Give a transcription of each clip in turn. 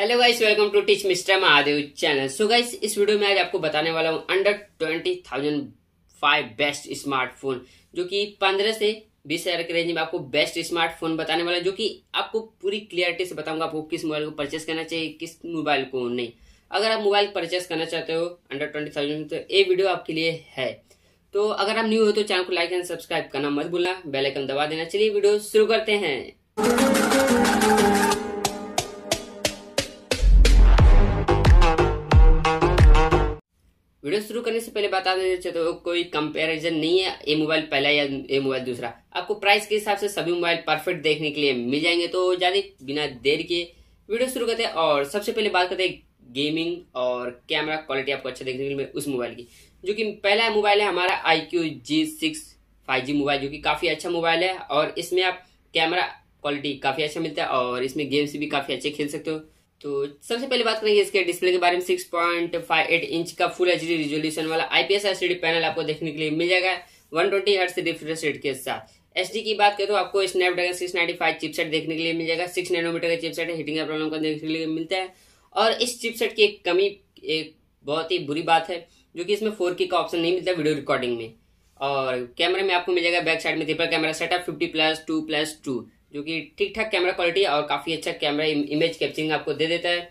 hello guys welcome to teach mister Mahadev channel so guys इस video में आज आपको बताने वाला हूँ under twenty thousand five best smartphone जो कि पंद्रह से बीस हजार के रेंज में आपको बेस्ट स्मार्टफोन बताने वाला जो कि आपको पूरी क्लियरिटी से बताऊंगा आपको किस मोबाइल को परचेस करना चाहिए किस मोबाइल को नहीं अगर आप मोबाइल परचेस करना चाहते हो अंडर ट्वेंटी थाउजेंड तो ये वीडियो आपके लिए है तो अगर आप न्यू हो तो चैनल को लाइक एंड सब्सक्राइब करना मत भूलना बेलाइकन दबा देना चलिए वीडियो शुरू करते हैं वीडियो शुरू करने से पहले बता देना चाहते तो कोई कंपैरिजन नहीं है ये मोबाइल पहला या ये मोबाइल दूसरा आपको प्राइस के हिसाब से सभी मोबाइल परफेक्ट देखने के लिए मिल जाएंगे तो ज़्यादा बिना देर के वीडियो शुरू करते हैं और सबसे पहले बात करते हैं गेमिंग और कैमरा क्वालिटी आपको अच्छा देखने के लिए उस मोबाइल की जो कि पहला मोबाइल है हमारा आई क्यू जी मोबाइल जो कि काफ़ी अच्छा मोबाइल है और इसमें आप कैमरा क्वालिटी काफ़ी अच्छा मिलता है और इसमें गेम्स भी काफ़ी अच्छे खेल सकते हो तो सबसे पहले बात करेंगे इसके डिस्प्ले के बारे में एट इंच का फुल एच रिजोल्यूशन वाला आईपीएस डी पैनल आपको देखने के लिए मिल जाएगा वन ट्वेंटी हर्ट से रिफ्रेश रेट के साथ एच की बात करें तो आपको Snapdragon six ninety five chipset देखने के लिए मिल जाएगा सिक्स नैनोमीटर का चिपसेट हीटिंग का प्रॉब्लम का देखने के लिए मिलता है और इस चिपसेट की एक कमी एक बहुत ही बुरी बात है जो कि इसमें फोर का ऑप्शन नहीं मिलता वीडियो रिकॉर्डिंग में और कैमरे में आपको मिल जाएगा बैक साइड में triple camera setup fifty plus two plus two जो कि ठीक ठाक कैमरा क्वालिटी और काफ़ी अच्छा कैमरा इमेज कैप्चरिंग आपको दे देता है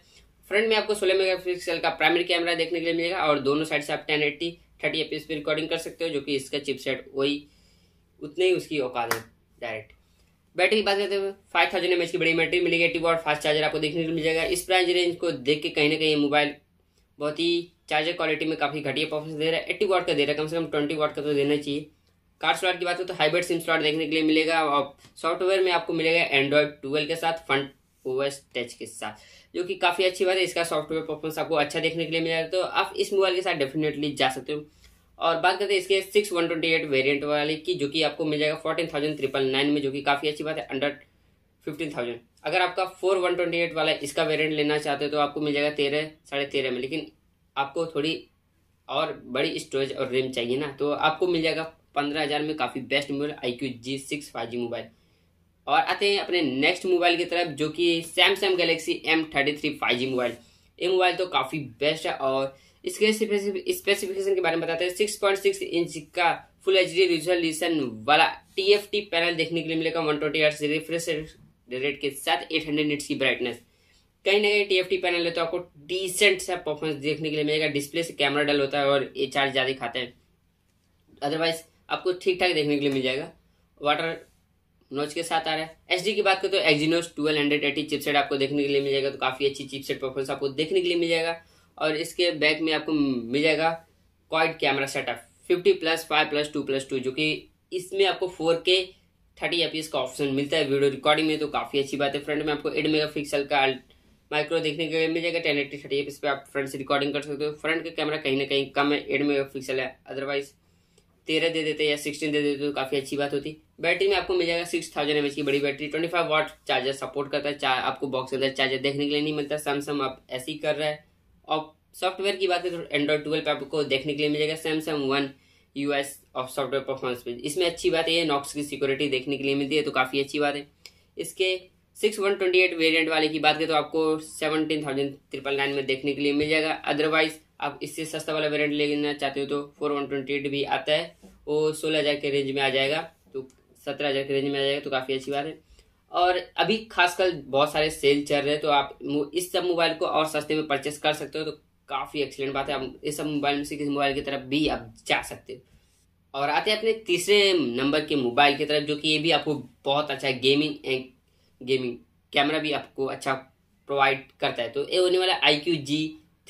फ्रंट में आपको सोलह मेगा का प्राइमरी कैमरा देखने के लिए मिलेगा और दोनों साइड से आप टेन एट्टी थर्टी एफ पे रिकॉर्डिंग कर सकते हो जो कि इसका चिपसेट वही उतने ही उसकी औकात है डायरेक्ट बैटरी की बात करते हैं फाइव थाउजेंड एम की बड़ी बैटरी मिलेगी एटी वॉट फास्ट चार्जर आपको देखने को मिल जाएगा इस प्राइस रेंज को देख के कहीं ना कहीं मोबाइल बहुत ही चार्जर क्वालिटी में काफ़ी घटिया परफॉर्मेंस दे रहा है एट्टी वाट का दे रहा है कम से कम ट्वेंटी वाट का तो देना चाहिए कार्ड स्लॉट की बात हो तो हाइब्रिड सिम स्लॉट देखने के लिए मिलेगा और सॉफ्टवेयर में आपको मिलेगा एंड्रॉयड ट्वेल्व के साथ फंड ओएस टच के साथ जो कि काफ़ी अच्छी बात है इसका सॉफ्टवेयर परफॉर्मेंस आपको अच्छा देखने के लिए मिलेगा तो आप इस मोबाइल के साथ डेफिनेटली जा सकते हो और बात करते हैं इसके six one twenty eight variant वाले की जो कि आपको मिल जाएगा फोर्टीन थाउजेंड ट्रिपल नाइन में जो कि काफ़ी अच्छी बात है अंडर फिफ्टीन थाउजेंड अगर आपका फोर वन ट्वेंटी एट वाला इसका वेरियंट लेना चाहते हो तो आपको मिल जाएगा तेरह साढ़े तेरह में लेकिन आपको थोड़ी और बड़ी स्टोरेज और रैम चाहिए ना तो आपको मिल जाएगा पंद्रह हज़ार में काफ़ी best mobile I Q G six five G mobile और आते हैं अपने नेक्स्ट मोबाइल की तरफ जो कि Samsung Galaxy M thirty three five G mobile ये मोबाइल तो काफ़ी बेस्ट है और इसके स्पेसिफिकेशन के बारे में बताते हैं सिक्स पॉइंट सिक्स इंच का फुल एच डी रिजोल्यूशन वाला टी एफ टी पैनल देखने के लिए मिलेगा one twenty hertz refresh rate के साथ एट हंड्रेड निट्स की ब्राइटनेस कहीं ना कहीं टी एफ टी पैनल है तो आपको डिसेंट सा परफॉर्मेंस देखने के लिए मिलेगा डिस्प्ले से कैमरा डल होता है और ये चार्ज ज़्यादा खाते हैं अदरवाइज आपको ठीक ठाक देखने के लिए मिल जाएगा वाटर नोच के साथ आ रहा है एच की बात करें तो Exynos twelve hundred eighty chipset आपको देखने के लिए मिल जाएगा तो काफ़ी अच्छी चिपसेट परफॉर्मेंस आपको देखने के लिए मिल जाएगा और इसके बैक में आपको मिल जाएगा quad camera setup fifty plus five plus two plus two जो कि इसमें आपको फोर के थर्टी एफ का ऑप्शन मिलता है वीडियो रिकॉर्डिंग में तो काफ़ी अच्छी बात है फ्रंट में आपको एट मेगा पिक्सल का माइक्रो देखने के लिए मिल जाएगा टेन एट्टी थर्टी एफ पे आप फ्रंट से रिकॉर्डिंग कर सकते हो फ्रंट का कैमरा कहीं ना कहीं कम है एट मेगा पिक्सल है अदरवाइज़ तेरह दे देते या सिक्सटीन दे देते तो काफ़ी अच्छी बात होती बैटरी में आपको मिल जाएगा सिक्स थाउजेंड एम की बड़ी battery twenty five watt charger support करता है चार आपको बॉक्स के अंदर चार्जर देखने के लिए नहीं मिलता सैमसंग आप ऐसे ही कर रहा है और सॉफ्टवेयर की बात करें तो एंड्रॉइड ट्वेल्व पर आपको देखने के लिए मिल जाएगा Samsung one U S of software performance पे इसमें अच्छी बात है नॉक्स की सिक्योरिटी देखने के लिए मिलती है तो काफ़ी अच्छी बात है इसके six one twenty eight variant वाले की बात करें तो आपको सेवनटीन थाउजेंड ट्रिपल नाइन में देखने के लिए मिल जाएगा अदरवाइज आप इससे सस्ता वाला वेरियंट लेना चाहते हो तो फोर वन ट्वेंटी एट भी आता है वो सोलह हज़ार के रेंज में आ जाएगा तो सत्रह हज़ार के रेंज में आ जाएगा तो काफ़ी अच्छी बात है और अभी खासकर बहुत सारे सेल चल रहे हैं तो आप इस सब मोबाइल को और सस्ते में परचेस कर सकते हो तो काफ़ी एक्सीलेंट बात है आप इस सब मोबाइल में से किसी मोबाइल की तरफ भी आप जा सकते हो और आते हैं अपने तीसरे नंबर के मोबाइल की तरफ जो कि ये भी आपको बहुत अच्छा है गेमिंग एंड गेमिंग कैमरा भी आपको अच्छा प्रोवाइड करता है तो ये होने वाला आई क्यू जी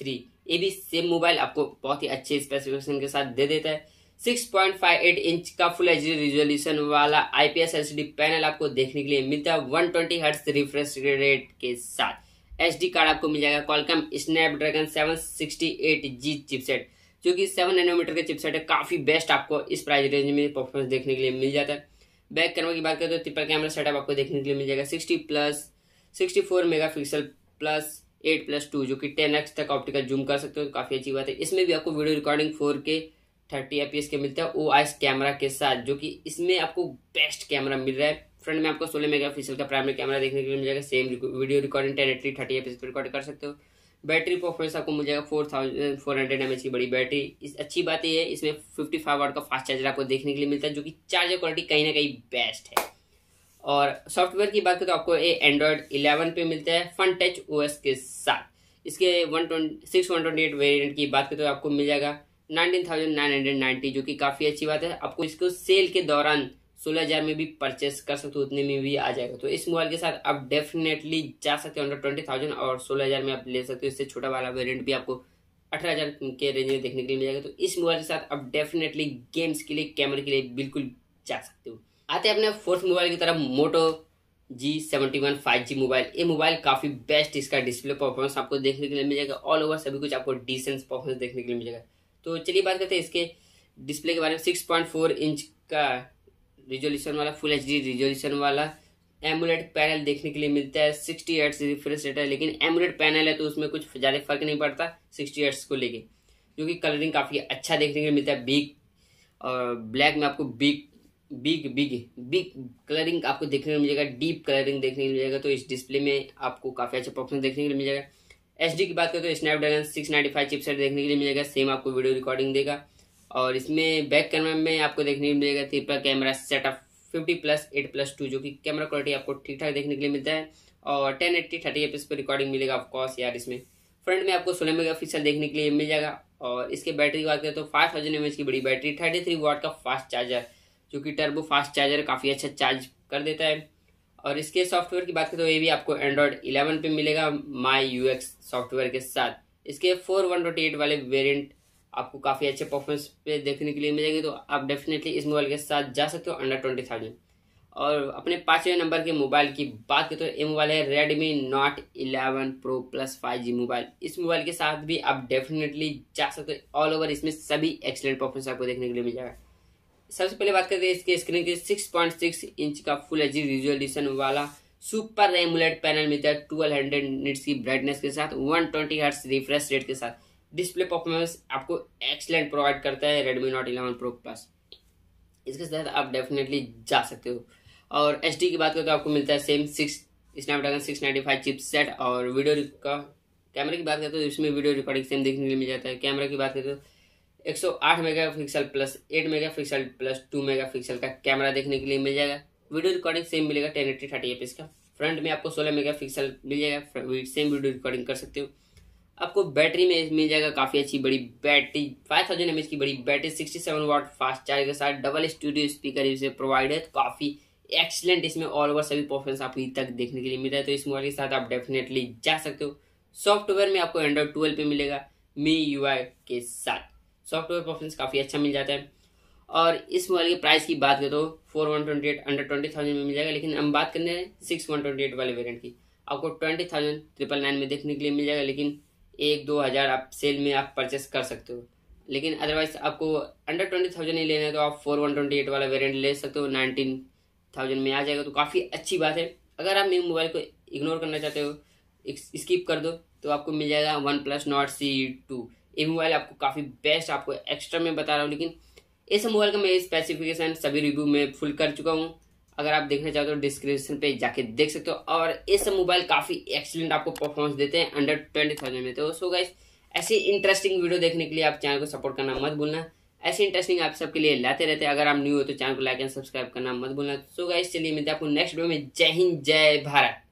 थ्री ये भी सेम मोबाइल आपको बहुत ही अच्छे स्पेसिफिकेशन के साथ दे देता है 6.58 इंच का फुल एच रिजोल्यूशन वाला आईपीएस एलसीडी पैनल आपको देखने के लिए मिलता है 120 ट्वेंटी हर्ट्स रिफ्रेश रेट के साथ एसडी कार्ड आपको मिल जाएगा कॉलकम स्नैपड्रैगन 768G चिपसेट जो कि 7 नैनोमीटर का चिपसेट है काफ़ी बेस्ट आपको इस प्राइस रेंज में परफॉर्मेंस देखने के लिए मिल जाता है बैक कैमरा की बात करें तो ट्रिपल कैमरा सेटअप आपको देखने के लिए मिल जाएगा sixty plus sixty four mega pixel plus eight plus two जो कि टेन एक्स तक ऑप्टिकल जूम कर सकते हो तो काफ़ी अच्छी बात है इसमें भी आपको video recording four K thirty F के मिलता है ओ कैमरा के साथ जो कि इसमें आपको बेस्ट कैमरा मिल रहा है फ्रंट में आपको मेगा पिक्सल का प्राइमरी कैमरा देखने के लिए मिल जाएगा same video recording ten eighty thirty F पे रिकॉर्ड कर सकते हो बैटरी परफॉर्मेंस आपको मिल जाएगा four thousand four hundred M की बड़ी बैटरी इस अच्छी बात यह है इसमें फिफ्टी फाइव वाट का फास्ट चार्जर आपको देखने के लिए मिलता है जो कि चार्जर क्वालिटी कहीं ना कहीं बेस्ट है और सॉफ्टवेयर की बात करें तो आपको ये एंड्रॉयड इलेवन पे मिलता है फन टच ओ के साथ इसके one twenty six one twenty eight variant की बात करें तो आपको मिल जाएगा 19,990 जो कि काफ़ी अच्छी बात है आपको इसको सेल के दौरान 16000 में भी परचेस कर सकते हो उतने में भी आ जाएगा तो इस मोबाइल के साथ आप डेफिनेटली जा सकते हो अंडर ट्वेंटी थाउजेंड और सोलह हजार में आप ले सकते हो इससे छोटा वाला वेरियंट भी आपको अठारह हजार के रेंज में देखने के लिए मिल जाएगा तो इस मोबाइल के साथ आप डेफिनेटली गेम्स के लिए कैमरे के लिए बिल्कुल जा सकते हो आते हैं अपने फोर्थ मोबाइल की तरफ Moto G seventy one five G mobile ये मोबाइल काफ़ी बेस्ट इसका डिस्प्ले परफॉर्मेंस आपको देखने के लिए मिल जाएगा ऑल ओवर सभी कुछ आपको डिसेंस परफॉर्मेंस देखने के लिए मिल जाएगा तो चलिए बात करते हैं इसके डिस्प्ले के बारे में सिक्स पॉइंट फोर इंच का रिजोल्यूशन वाला फुल एच डी रिजोल्यूशन वाला एमुलेट पैनल देखने के लिए मिलता है सिक्सटी एट्स रिफ्रेश रेट है लेकिन एमुलेट पैनल है तो उसमें कुछ ज़्यादा फर्क नहीं पड़ता सिक्सटी एट्स को लेके क्योंकि कलरिंग काफ़ी अच्छा देखने के लिए मिलता है बिग और ब्लैक में आपको big big big big colouring आपको देखने को मिलेगा डीप कलरिंग देखने को मिलेगा तो इस डिस्प्ले में आपको काफ़ी अच्छा परफॉर्मेंस देखने के लिए मिल जाएगा एच की बात करें तो Snapdragon six ninety five chipset देखने के लिए मिलेगा सेम आपको वीडियो रिकॉर्डिंग देगा और इसमें बैक कैमरा में आपको देखने के लिए मिलेगा triple camera setup fifty plus eight plus two जो कि कैमरा क्वालिटी आपको ठीक ठाक देखने के लिए मिलता है और टेन एट्टी थर्टी एफ पर रिकॉर्डिंग मिलेगा ऑफकोर्स यार इसमें फ्रंट में आपको सोलह मेगा पिक्सल देखने के लिए मिल जाएगा और इसके बैटरी की बात करें तो फाइव थाउजेंड एम की बड़ी बैटरी थर्टी थ्री का फास्ट चार्जर जो कि टर्बो फास्ट चार्जर काफ़ी अच्छा चार्ज कर देता है और इसके सॉफ्टवेयर की बात करें तो ये भी आपको एंड्रॉयड 11 पे मिलेगा माई यू सॉफ्टवेयर के साथ इसके फोर वन डॉट एट वाले वेरिएंट आपको काफ़ी अच्छे परफॉर्मेंस पे देखने के लिए मिलेगी तो आप डेफिनेटली इस मोबाइल के साथ जा सकते हो अंडर ट्वेंटी थाउजेंड और अपने पाँचवें नंबर के मोबाइल की बात करें तो ये मोबाइल है Redmi Note eleven Pro plus five G mobile इस मोबाइल के साथ भी आप डेफिनेटली जा सकते हो ऑल ओवर इसमें सभी एक्सलेंट परफॉर्मेंस आपको देखने के लिए मिल जाएगा सबसे पहले बात करते हैं इसके स्क्रीन के 6.6 इंच का फुल एच रिजोल्यूशन वाला सुपर रेमुलेट पैनल मिलता है ट्वेल्व हंड्रेड की ब्राइटनेस के साथ वन ट्वेंटी रिफ्रेश रेट के साथ डिस्प्ले परफॉर्मेंस आपको एक्सलेंट प्रोवाइड करता है Redmi Note eleven Pro plus इसके साथ आप डेफिनेटली जा सकते हो और एच की बात करें तो आपको मिलता है same six Snapdragon six ninety five chipset और वीडियो का कैमरे की बात करें तो इसमें वीडियो रिकॉर्डिंग सेम देखने के लिए मिल जाता है कैमरा की बात करें तो 108 megapixel plus 8 megapixel plus 2 megapixel का कैमरा देखने के लिए मिल जाएगा वीडियो रिकॉर्डिंग सेम मिलेगा टेन एट्टी थर्टी एपीस का फ्रंट में आपको 16 मेगापिक्सल मिल जाएगा सेम वीडियो रिकॉर्डिंग कर सकते हो आपको बैटरी में मिल जाएगा काफ़ी अच्छी बड़ी बैटरी 5000 थाउजेंड की बड़ी बैटरी 67 वाट फास्ट चार्ज के साथ डबल स्टूडियो स्पीकर इसे प्रोवाइड है तो काफ़ी एक्सलेंट इसमें ऑल ओवर सभी परफॉर्मेंस आप तक देखने के लिए मिल रहा है तो इस मोबाइल के साथ आप डेफिनेटली जा सकते हो सॉफ्टवेयर में आपको एंड्रॉइड ट्वेल्व पे मिलेगा मी यू के साथ सॉफ्टवेयर परफॉर्मेंस काफ़ी अच्छा मिल जाता है और इस मोबाइल की प्राइस की बात करें तो four one twenty eight under twenty thousand में मिल जाएगा लेकिन हम बात करने हैं सिक्स वन ट्वेंटी एट वाले वेरियंट की आपको ट्वेंटी थाउजेंड ट्रिपल नाइन में देखने के लिए मिल जाएगा लेकिन एक दो हज़ार आप सेल में आप परचेस कर सकते हो लेकिन अदरवाइज आपको अंडर ट्वेंटी थाउजेंड नहीं लेना है तो आप फोर वन ट्वेंटी एट वाला वेरियंट ले सकते हो नाइनटीन थाउजेंड में आ जाएगा तो काफ़ी अच्छी बात है अगर आप मेरे मोबाइल को इग्नोर करना चाहते हो स्किप कर दो तो आपको मिल जाएगा OnePlus Nord C two ये मोबाइल आपको काफ़ी बेस्ट आपको एक्स्ट्रा में बता रहा हूँ लेकिन इस मोबाइल का मैं स्पेसिफिकेशन सभी रिव्यू में फुल कर चुका हूँ अगर आप देखना चाहते हो तो डिस्क्रिप्शन पे जाके देख सकते हो और इस मोबाइल काफ़ी एक्सीलेंट आपको परफॉर्मेंस देते हैं अंडर ट्वेंटी थाउजेंड में तो सो गाइस ऐसी इंटरेस्टिंग वीडियो देखने के लिए आप चैनल को सपोर्ट करना मत भूलना ऐसी इंटरेस्टिंग आप सबके लिए लाते रहते हैं अगर आप न्यू हो तो चैनल को लाइक एंड सब्सक्राइब करना मत भूलना सो गाइस चलिए मिलते हैं आपको नेक्स्ट वीडियो में जय हिंद जय भारत